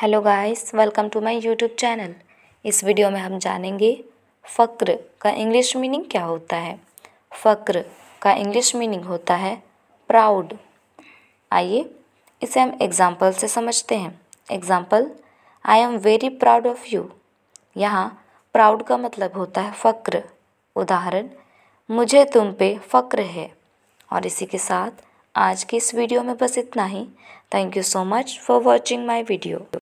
hello guys welcome to my YouTube channel इस video में हम जानेंगे फ़क्र का इंग्लिश मीनिंग क्या होता है फ़क्र का इंग्लिश मीनिंग होता है प्राउड आइए इसे हम एग्जाम्पल से समझते हैं example I am very proud of you यहाँ प्राउड का मतलब होता है फ़क्र उदाहरण मुझे तुम पे फ़क्र है और इसी के साथ आज की इस वीडियो में बस इतना ही thank you so much for watching my video